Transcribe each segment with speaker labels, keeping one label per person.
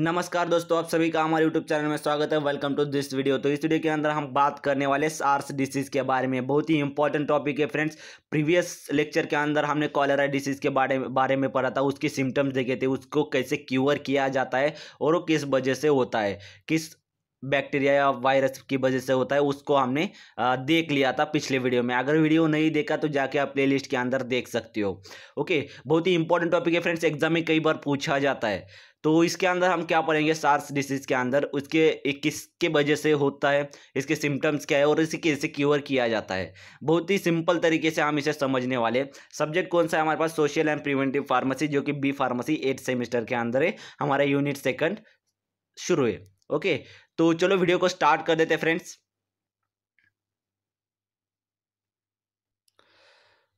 Speaker 1: नमस्कार दोस्तों आप सभी का हमारे यूट्यूब चैनल में स्वागत है वेलकम टू दिस वीडियो तो इस वीडियो के अंदर हम बात करने वाले सार्स डिसीज़ के बारे में बहुत ही इंपॉर्टेंट टॉपिक है फ्रेंड्स प्रीवियस लेक्चर के अंदर हमने कॉलेरा डिसीज़ के बारे में बारे में पढ़ा था उसके सिम्टम्स देखे थे उसको कैसे क्यूअर किया जाता है और वो किस वजह से होता है किस बैक्टीरिया या वायरस की वजह से होता है उसको हमने देख लिया था पिछले वीडियो में अगर वीडियो नहीं देखा तो जाके आप प्लेलिस्ट के अंदर देख सकते हो ओके बहुत ही इंपॉर्टेंट टॉपिक है फ्रेंड्स एग्जाम में कई बार पूछा जाता है तो इसके अंदर हम क्या पढ़ेंगे सार्स डिसीज के अंदर उसके एक किसके वजह से होता है इसके सिम्टम्स क्या है और इसे कैसे क्योर किया जाता है बहुत ही सिंपल तरीके से हम इसे समझने वाले सब्जेक्ट कौन सा है हमारे पास सोशल एंड प्रिवेंटिव फार्मेसी जो कि बी फार्मेसी एट सेमेस्टर के अंदर है हमारा यूनिट सेकंड शुरू है ओके तो चलो वीडियो को स्टार्ट कर देते फ्रेंड्स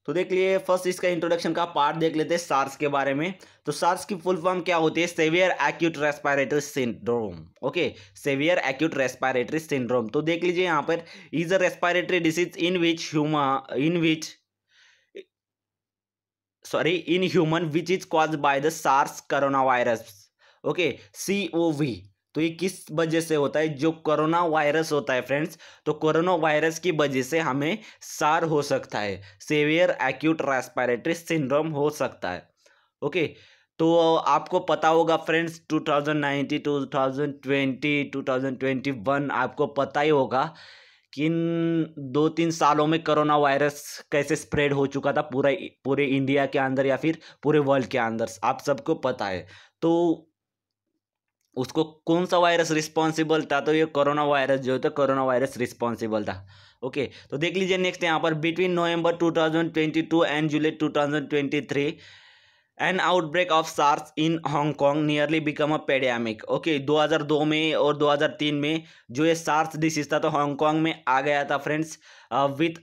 Speaker 1: तो देख लिए फर्स्ट इसका इंट्रोडक्शन का पार्ट देख लेते हैं सार्स के बारे में तो सार्स की फुल फॉर्म क्या होती है severe acute respiratory syndrome okay severe acute respiratory syndrome तो देख लीजिए यहाँ पर is a respiratory disease in which human in which sorry in human which is cause by the SARS corona virus okay C O V तो ये किस वजह से होता है जो कोरोना वायरस होता है फ्रेंड्स तो कोरोना वायरस की वजह से हमें सार हो सकता है सेवियर एक्यूट रेस्पायरेटरी सिंड्रोम हो सकता है ओके तो आपको पता होगा फ्रेंड्स 2019 2020 2021 आपको पता ही होगा कि इन दो तीन सालों में कोरोना वायरस कैसे स्प्रेड हो चुका था पूरा पूरे इंडिया के अंदर या फिर पूरे वर्ल्ड के अंदर आप सबको पता है तो उसको कौन सा वायरस रिस्पॉन्सिबल था तो ये कोरोना वायरस जो तो था कोरोना वायरस रिस्पॉन्सिबल था ओके तो देख लीजिए नेक्स्ट यहाँ पर between November 2022 and July 2023 an outbreak of SARS in Hong Kong nearly become a pandemic okay 2002 में और 2003 में जो ये सार्स डिसीज था तो हांगकॉन्ग में आ गया था friends with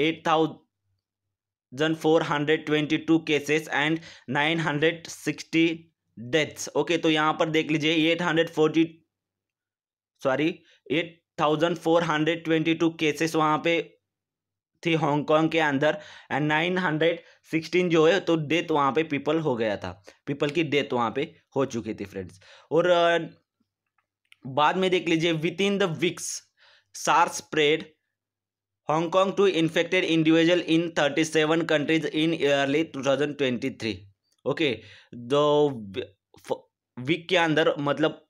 Speaker 1: eight thousand four hundred twenty two cases and nine hundred sixty deaths okay तो यहाँ पर देख लीजिए eight hundred forty sorry eight thousand four hundred twenty two cases वहाँ पे थी हांगकांग के अंदर एंड नाइन हंड्रेड सिक्सटीन जो है तो डेथ वहाँ पे पीपल हो गया था पीपल की डेथ वहाँ पे हो चुकी थी फ्रेंड्स और बाद में देख लीजिए within the weeks SARS spread Hong Kong to infected individual in thirty seven countries in early two thousand twenty three okay दो वीक के अंदर मतलब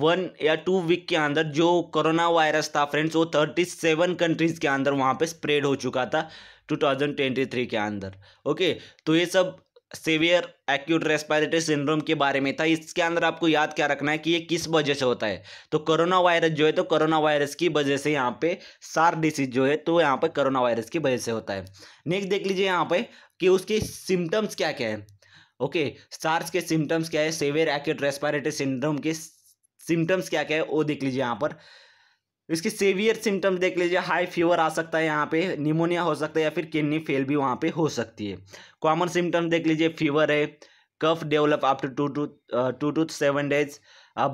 Speaker 1: वन या टू वीक के अंदर जो कोरोना वायरस था फ्रेंड्स वो थर्टी सेवन कंट्रीज़ के अंदर वहां पे स्प्रेड हो चुका था टू थाउजेंड ट्वेंटी थ्री के अंदर ओके तो ये सब सीवियर एक्यूट रेस्पायरेटरी सिंड्रोम के बारे में था इसके अंदर आपको याद क्या रखना है कि ये किस वजह से होता है तो कोरोना वायरस जो है तो कोरोना वायरस की वजह से यहाँ पे सार डिसीज जो है तो यहाँ पे कोरोना वायरस की वजह से होता है नेक्स्ट देख लीजिए यहाँ पे कि उसके सिम्टम्स क्या क्या है ओके सार्स के सिम्टम्स क्या है सेवियर एक्यूट रेस्पायरेटरी सिंड्रोम के सिम्टम्स क्या क्या है वो देख लीजिए यहाँ पर इसकी सीवियर सिम्टम्स देख लीजिए हाई फीवर आ सकता है यहाँ पे निमोनिया हो सकता है या फिर किडनी फेल भी वहाँ पे हो सकती है कॉमन सिम्टम्स देख लीजिए फीवर है cough develop after two two two to seven days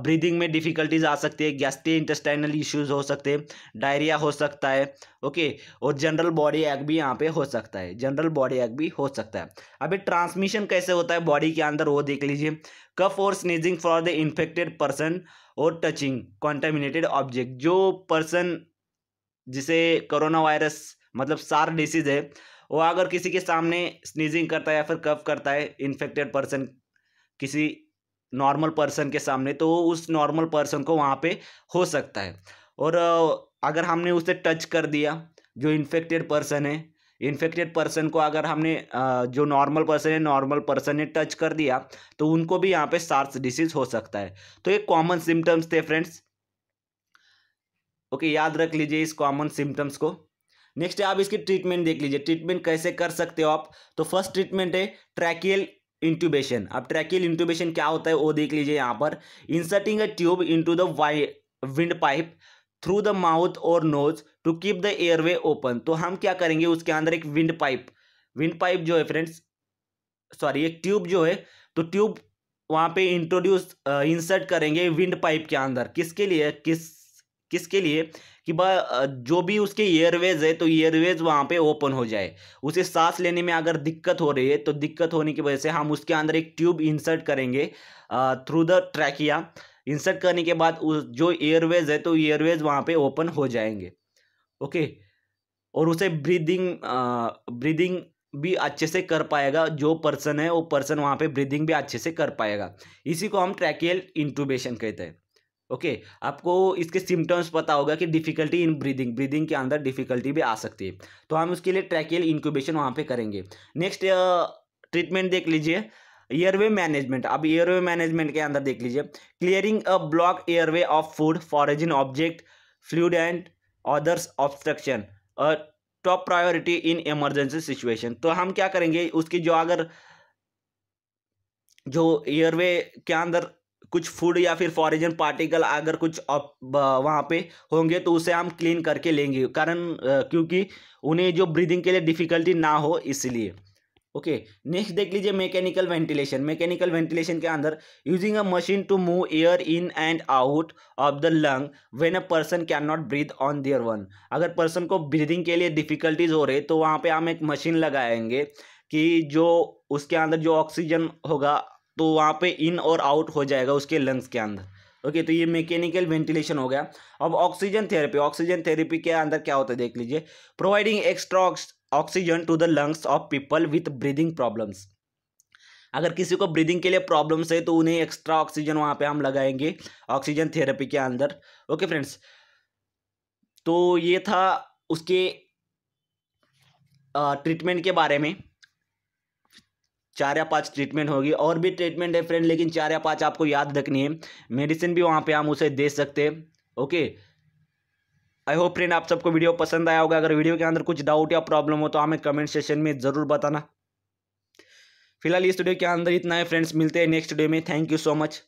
Speaker 1: breathing में डिफ़िकल्टीज आ सकती है गैस्ट्री इंटेस्टाइनल इश्यूज हो सकते हैं डायरिया हो सकता है ओके और जनरल बॉडी एक्ट भी यहाँ पे हो सकता है जनरल बॉडी एक्ट भी हो सकता है अभी ट्रांसमिशन कैसे होता है बॉडी के अंदर वो देख लीजिए कफ और sneezing for the infected person और टचिंग कॉन्टामिनेटेड ऑब्जेक्ट जो पर्सन जिसे कोरोना वायरस मतलब सार डिसीज है वो अगर किसी के सामने स्नीजिंग करता है या फिर कफ करता है इन्फेक्टेड पर्सन किसी नॉर्मल पर्सन के सामने तो उस नॉर्मल पर्सन को वहाँ पे हो सकता है और अगर हमने उसे टच कर दिया जो इन्फेक्टेड पर्सन है इन्फेक्टेड पर्सन को अगर हमने जो नॉर्मल पर्सन है नॉर्मल पर्सन ने टच कर दिया तो उनको भी यहाँ पे सार्स डिसीज हो सकता है तो ये कॉमन सिम्टम्स थे फ्रेंड्स ओके याद रख लीजिए इस कॉमन सिम्टम्स को नेक्स्ट है आप इसकी ट्रीटमेंट देख लीजिए ट्रीटमेंट कैसे कर सकते हो आप तो फर्स्ट ट्रीटमेंट है ट्रैकियल इंट्यूबेशन अब ट्रैकियल इंट्यूबेशन क्या होता है वो देख लीजिए यहाँ पर inserting a tube into the Y windpipe through the mouth और nose to keep the airway open तो हम क्या करेंगे उसके अंदर एक विंड पाइप विंड पाइप जो है फ्रेंड्स सॉरी एक ट्यूब जो है तो ट्यूब वहाँ पे इंट्रोड्यूस इंसर्ट uh, करेंगे विंड पाइप के अंदर किसके लिए किस किसके लिए कि जो भी उसके एयरवेज है तो ईयरवेज वहाँ पे ओपन हो जाए उसे सांस लेने में अगर दिक्कत हो रही है तो दिक्कत होने की वजह से हम उसके अंदर एक ट्यूब इंसर्ट करेंगे थ्रू द ट्रैकिया इंसर्ट करने के बाद उस जो एयरवेज है तो एयरवेज वहाँ पे ओपन हो जाएंगे ओके और उसे ब्रीदिंग ब्रीदिंग भी अच्छे से कर पाएगा जो पर्सन है वो पर्सन वहाँ पे ब्रीदिंग भी अच्छे से कर पाएगा इसी को हम ट्रैकियल इंटूबेशन कहते हैं ओके okay, आपको इसके सिम्टम्स पता होगा कि डिफ़िकल्टी इन ब्रीदिंग ब्रीदिंग के अंदर डिफ़िकल्टी भी आ सकती है तो हम उसके लिए ट्रैकियल इंक्यूबेशन वहाँ पे करेंगे नेक्स्ट ट्रीटमेंट देख लीजिए एयरवे मैनेजमेंट अब एयरवे मैनेजमेंट के अंदर देख लीजिए clearing a block airway of food foreign object fluid and others obstruction top priority in emergency situation तो हम क्या करेंगे उसकी जो अगर जो एयरवे के अंदर कुछ फूड या फिर फॉरिजन पार्टिकल अगर कुछ वहाँ पे होंगे तो उसे हम क्लीन करके लेंगे कारण क्योंकि उन्हें जो ब्रीदिंग के लिए डिफ़िकल्टी ना हो इसलिए ओके नेक्स्ट देख लीजिए मैकेनिकल वेंटिलेशन मैकेनिकल वेंटिलेशन के अंदर using a machine to move air in and out of the lung when a person can not breathe on their one अगर पर्सन को ब्रीदिंग के लिए डिफिकल्टीज हो रहे तो वहाँ पे हम एक मशीन लगाएंगे कि जो उसके अंदर जो ऑक्सीजन होगा तो वहाँ पे इन और आउट हो जाएगा उसके लंग्स के अंदर ओके तो ये मैकेनिकल वेंटिलेशन हो गया अब ऑक्सीजन थेरेपी ऑक्सीजन थेरेपी के अंदर क्या होता है देख लीजिए providing extra oxygen to the lungs of people with breathing problems अगर किसी को ब्रीदिंग के लिए प्रॉब्लम्स है तो उन्हें एक्स्ट्रा ऑक्सीजन वहाँ पे हम लगाएंगे ऑक्सीजन थेरेपी के अंदर ओके फ्रेंड्स तो ये था उसके ट्रीटमेंट के बारे में चार या पांच ट्रीटमेंट होगी और भी ट्रीटमेंट है फ्रेंड लेकिन चार या पांच आपको याद रखनी है मेडिसिन भी वहाँ पे हम उसे दे सकते हैं ओके आई होप फ्रेंड आप सबको वीडियो पसंद आया होगा अगर वीडियो के अंदर कुछ डाउट या प्रॉब्लम हो तो हमें कमेंट सेशन में ज़रूर बताना फिलहाल इस वीडियो के अंदर इतना है फ्रेंड्स मिलते हैं नेक्स्ट वीडियो में थैंक यू सो मच